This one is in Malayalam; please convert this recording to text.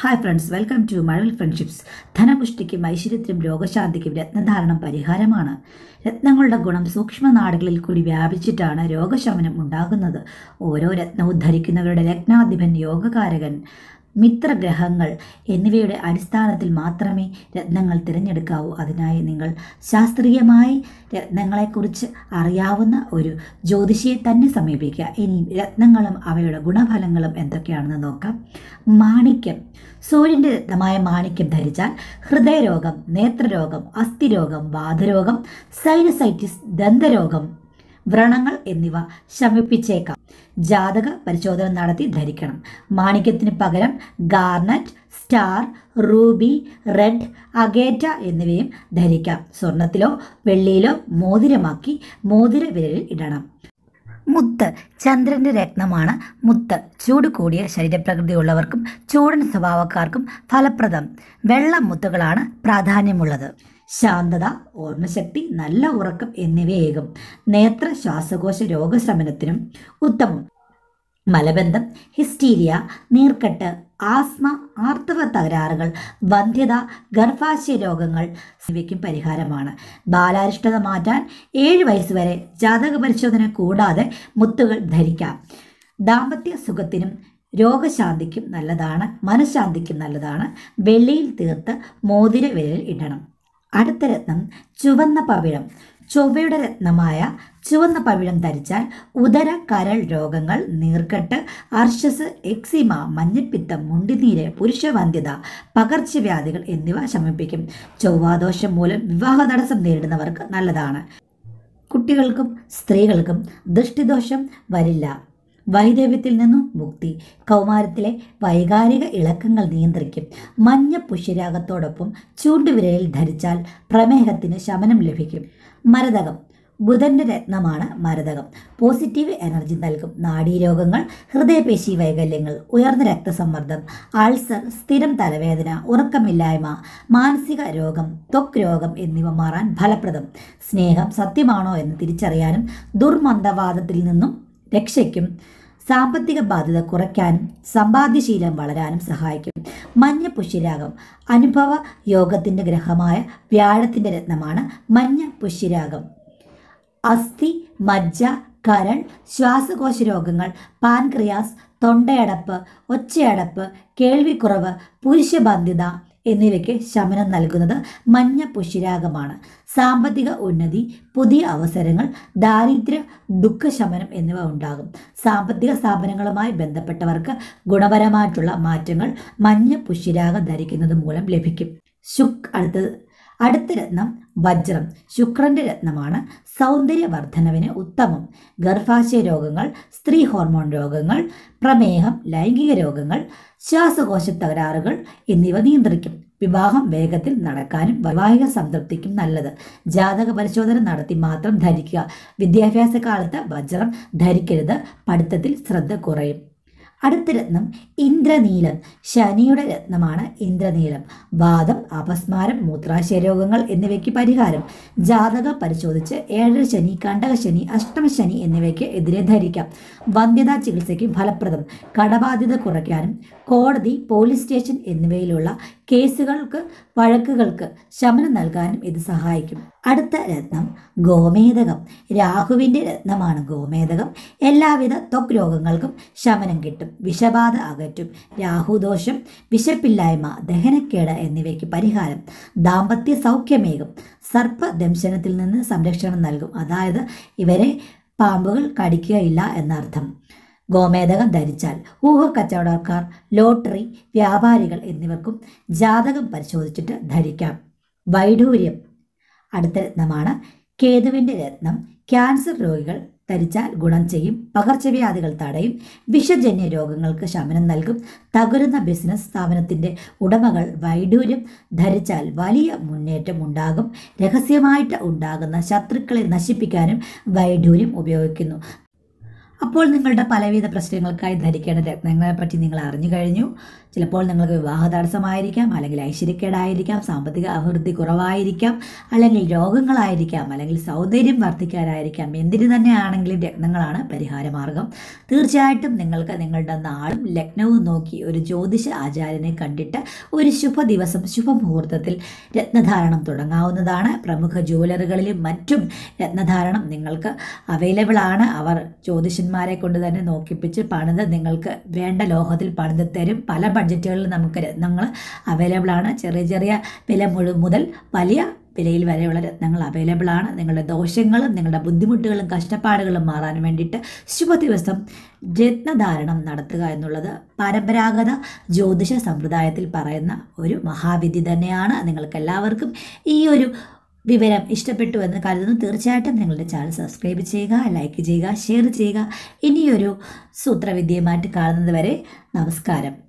hi friends welcome to Mazhavil friendships ധനപുഷ്ടിക്കും ഐശ്വര്യത്തിനും രോഗശാന്തിക്കും രത്നധാരണം പരിഹാരമാണ് രത്നങ്ങളുടെ ഗുണം സൂക്ഷ്മ നാടുകളിൽ കൂടി വ്യാപിച്ചിട്ടാണ് രോഗശമനം ഉണ്ടാകുന്നത് ഓരോ രത്നവും ധരിക്കുന്നവരുടെ രത്നാധിപൻ യോഗകാരകൻ മിത്രഗ്രഹങ്ങൾ എന്നിവയുടെ അടിസ്ഥാനത്തിൽ മാത്രമേ രത്നങ്ങൾ തിരഞ്ഞെടുക്കാവൂ അതിനായി നിങ്ങൾ ശാസ്ത്രീയമായി രത്നങ്ങളെക്കുറിച്ച് അറിയാവുന്ന ഒരു ജ്യോതിഷിയെ തന്നെ സമീപിക്കുക ഇനി രത്നങ്ങളും അവയുടെ ഗുണഫലങ്ങളും എന്തൊക്കെയാണെന്ന് നോക്കാം മാണിക്യം സൂര്യൻ്റെ രത്നമായ മാണിക്യം ധരിച്ചാൽ ഹൃദയരോഗം നേത്രരോഗം അസ്ഥിരോഗം വാതരോഗം സൈനസൈറ്റിസ് ദന്തരോഗം വ്രണങ്ങൾ എന്നിവ ശമിപ്പിച്ചേക്കാം ജാതക പരിശോധന നടത്തി ധരിക്കണം മാണിക്യത്തിന് പകരം garnet star ruby red agate എന്നിവയും ധരിക്കാം സ്വർണത്തിലോ വെള്ളിയിലോ മോതിരമാക്കി മോതിര വിരലിൽ ഇടണം മുത്ത് ചന്ദ്രന്റെ രത്നമാണ് മുത്ത് ചൂട് കൂടിയ ശരീരപ്രകൃതിയുള്ളവർക്കും ചൂടൻ സ്വഭാവക്കാർക്കും ഫലപ്രദം വെള്ള മുത്തുകളാണ് പ്രാധാന്യമുള്ളത് ശാന്തത ഓർമ്മശക്തി നല്ല ഉറക്കം എന്നിവയേകും നേത്ര ശ്വാസകോശ രോഗശമനത്തിനും ഉത്തമം മലബന്ധം ഹിസ്റ്റീരിയ നീർക്കെട്ട് ആസ്മ ആർത്തവ തകരാറുകൾ വന്ധ്യത ഗർഭാശയ രോഗങ്ങൾ ഇവയ്ക്കും പരിഹാരമാണ് ബാലാരിഷ്ടത മാറ്റാൻ ഏഴ് വയസ്സ് വരെ ജാതക പരിശോധന കൂടാതെ മുത്തുകൾ ധരിക്കാം ദാമ്പത്യ സുഖത്തിനും രോഗശാന്തിക്കും നല്ലതാണ് മനഃശാന്തിക്കും നല്ലതാണ് വെള്ളിയിൽ തീർത്ത് മോതിര വിരൽ ഇടണം അടുത്ത രത്നം ചുവന്ന പവിഴം ചൊവ്വയുടെ രത്നമായ ചുവന്ന പവിഴം ധരിച്ചാൽ ഉദര കരൾ രോഗങ്ങൾ നീർക്കെട്ട് അർഷസ് എക്സിമ മഞ്ഞപ്പിത്തം മുണ്ടിനീര് പുരുഷവന്ധ്യത പകർച്ചവ്യാധികൾ എന്നിവ ശമിപ്പിക്കും ചൊവ്വാദോഷം മൂലം വിവാഹ തടസ്സം നേരിടുന്നവർക്ക് നല്ലതാണ് കുട്ടികൾക്കും സ്ത്രീകൾക്കും ദൃഷ്ടിദോഷം വരില്ല വൈദേവ്യത്തിൽ നിന്നും മുക്തി കൗമാരത്തിലെ വൈകാരിക ഇളക്കങ്ങൾ നിയന്ത്രിക്കും മഞ്ഞ പുഷ്യരാഗത്തോടൊപ്പം ചൂണ്ടുവിരലിൽ ധരിച്ചാൽ പ്രമേഹത്തിന് ശമനം ലഭിക്കും മരതകം ബുധന്റെ രത്നമാണ് മരതകം പോസിറ്റീവ് എനർജി നൽകും നാഡീരോഗങ്ങൾ ഹൃദയപേശി വൈകല്യങ്ങൾ ഉയർന്ന രക്തസമ്മർദ്ദം ആൾസർ സ്ഥിരം തലവേദന ഉറക്കമില്ലായ്മ മാനസിക രോഗം ത്വക് രോഗം എന്നിവ മാറാൻ ഫലപ്രദം സ്നേഹം സത്യമാണോ എന്ന് തിരിച്ചറിയാനും ദുർമന്ദവാദത്തിൽ നിന്നും രക്ഷയ്ക്കും സാമ്പത്തിക ബാധ്യത കുറയ്ക്കാനും സമ്പാദ്യശീലം വളരാനും സഹായിക്കും മഞ്ഞ പുഷ്യരാഗം അനുഭവ യോഗത്തിൻ്റെ ഗ്രഹമായ വ്യാഴത്തിൻ്റെ രത്നമാണ് മഞ്ഞ പുഷ്യരാഗം അസ്ഥി മജ്ജ കരൾ ശ്വാസകോശ രോഗങ്ങൾ പാൻക്രിയാസ് തൊണ്ടയടപ്പ് ഒച്ചയടപ്പ് കേൾവിക്കുറവ് പുരുഷബന്ധിത എന്നിവയ്ക്ക് ശമനം നൽകുന്നത് മഞ്ഞ പുഷിരാഗമാണ് സാമ്പത്തിക ഉന്നതി പുതിയ അവസരങ്ങൾ ദാരിദ്ര്യ ദുഃഖശമനം എന്നിവ ഉണ്ടാകും സാമ്പത്തിക സ്ഥാപനങ്ങളുമായി ബന്ധപ്പെട്ടവർക്ക് ഗുണപരമായിട്ടുള്ള മാറ്റങ്ങൾ മഞ്ഞ പുഷിരാഗം ധരിക്കുന്നത് മൂലം ലഭിക്കും ശുക് അടുത്തത് അടുത്ത രത്നം വജ്രം ശുക്രന്റെ രത്നമാണ് സൗന്ദര്യവർദ്ധനവിന് ഉത്തമം ഗർഭാശയ രോഗങ്ങൾ സ്ത്രീ ഹോർമോൺ രോഗങ്ങൾ പ്രമേഹം ലൈംഗിക രോഗങ്ങൾ ശ്വാസകോശ തകരാറുകൾ എന്നിവ നിയന്ത്രിക്കും വിവാഹം വേഗത്തിൽ നടക്കാനും വൈവാഹിക സംതൃപ്തിക്കും നല്ലത് ജാതക പരിശോധന നടത്തി മാത്രം ധരിക്കുക വിദ്യാഭ്യാസ കാലത്ത് വജ്രം ധരിക്കരുത് പഠിത്തത്തിൽ ശ്രദ്ധ കുറയും അടുത്ത രത്നം ഇന്ദ്രനീലം ശനിയുടെ രത്നമാണ് ഇന്ദ്രനീലം വാദം അപസ്മാരം മൂത്രാശയ രോഗങ്ങൾ എന്നിവയ്ക്ക് പരിഹാരം ജാതക പരിശോധിച്ച് ഏഴര ശനി കണ്ടക ശനി അഷ്ടമ ശനി എന്നിവയ്ക്ക് എതിരെ ധരിക്കാം വന്ധ്യതാ ചികിത്സയ്ക്ക് ഫലപ്രദം കടബാധ്യത കുറയ്ക്കാനും കോടതി പോലീസ് സ്റ്റേഷൻ എന്നിവയിലുള്ള കേസുകൾക്ക് വഴക്കുകൾക്ക് ശമനം നൽകാനും ഇത് സഹായിക്കും അടുത്ത രത്നം ഗോമേതകം രാഹുവിൻ്റെ രത്നമാണ് ഗോമേതകം എല്ലാവിധ ത്വക് രോഗങ്ങൾക്കും ശമനം കിട്ടും വിഷബാധ അകറ്റും രാഹുദോഷം വിശപ്പില്ലായ്മ ദഹനക്കേട് എന്നിവയ്ക്ക് പരിഹാരം ദാമ്പത്യ സൗഖ്യമേകും സർപ്പദംശനത്തിൽ നിന്ന് സംരക്ഷണം നൽകും അതായത് ഇവരെ പാമ്പുകൾ കടിക്കുകയില്ല എന്നർത്ഥം ഗോമേതകം ധരിച്ചാൽ ഊഹക്കച്ചവടക്കാർ ലോട്ടറി വ്യാപാരികൾ എന്നിവർക്കും ജാതകം പരിശോധിച്ചിട്ട് ധരിക്കാം വൈഡൂര്യം അടുത്ത രത്നമാണ് കേതുവിൻ്റെ രത്നം ക്യാൻസർ രോഗികൾ ധരിച്ചാൽ ഗുണം ചെയ്യും പകർച്ചവ്യാധികൾ തടയും വിഷജന്യ രോഗങ്ങൾക്ക് ശമനം നൽകും തകരുന്ന ബിസിനസ് സ്ഥാപനത്തിൻ്റെ ഉടമകൾ വൈഡൂര്യം ധരിച്ചാൽ വലിയ മുന്നേറ്റം ഉണ്ടാകും രഹസ്യമായിട്ട് ഉണ്ടാകുന്ന ശത്രുക്കളെ നശിപ്പിക്കാനും വൈഡൂര്യം ഉപയോഗിക്കുന്നു അപ്പോൾ നിങ്ങളുടെ പലവിധ പ്രശ്നങ്ങൾക്കായി ധരിക്കേണ്ട പറ്റി നിങ്ങൾ അറിഞ്ഞു കഴിഞ്ഞു ചിലപ്പോൾ നിങ്ങൾക്ക് വിവാഹ തടസ്സമായിരിക്കാം അല്ലെങ്കിൽ ഐശ്വര്യക്കേടായിരിക്കാം സാമ്പത്തിക അഭിവൃദ്ധി കുറവായിരിക്കാം അല്ലെങ്കിൽ രോഗങ്ങളായിരിക്കാം അല്ലെങ്കിൽ സൗന്ദര്യം വർദ്ധിക്കാനായിരിക്കാം എന്തിനു തന്നെയാണെങ്കിലും രത്നങ്ങളാണ് പരിഹാരമാർഗം തീർച്ചയായിട്ടും നിങ്ങൾക്ക് നിങ്ങളുടെ നാളും ലഗ്നവും നോക്കി ഒരു ജ്യോതിഷ ആചാര്യനെ കണ്ടിട്ട് ഒരു ശുഭ ദിവസം ശുഭമുഹൂർത്തത്തിൽ രത്നധാരണം തുടങ്ങാവുന്നതാണ് പ്രമുഖ ജ്വല്ലറികളിലും മറ്റും രത്നധാരണം നിങ്ങൾക്ക് അവൈലബിൾ ആണ് അവർ ജ്യോതിഷൻ ജ്യോത്സ്യന്മാരെ കൊണ്ട് തന്നെ നോക്കിപ്പിച്ച് പണിത് നിങ്ങൾക്ക് വേണ്ട ലോഹത്തിൽ പണിത് തരും പല ബഡ്ജറ്റുകളിൽ നമുക്ക് രത്നങ്ങൾ അവൈലബിൾ ആണ് ചെറിയ ചെറിയ വില മുതൽ വലിയ വിലയിൽ വരെയുള്ള രത്നങ്ങൾ അവൈലബിൾ ആണ് നിങ്ങളുടെ ദോഷങ്ങളും നിങ്ങളുടെ ബുദ്ധിമുട്ടുകളും കഷ്ടപ്പാടുകളും മാറാൻ വേണ്ടിയിട്ട് ശുഭ ദിവസം രത്നധാരണം നടത്തുക എന്നുള്ളത് പരമ്പരാഗത ജ്യോതിഷ സമ്പ്രദായത്തിൽ പറയുന്ന ഒരു മഹാവിധി തന്നെയാണ് നിങ്ങൾക്ക് എല്ലാവർക്കും ഈ ഒരു വിവരം എന്ന് കരുതുന്നു തീർച്ചയായിട്ടും നിങ്ങളുടെ ചാനൽ സബ്സ്ക്രൈബ് ചെയ്യുക ലൈക്ക് ചെയ്യുക ഷെയർ ചെയ്യുക ഇനിയൊരു സൂത്രവിദ്യയുമായിട്ട് കാണുന്നത് വരെ നമസ്കാരം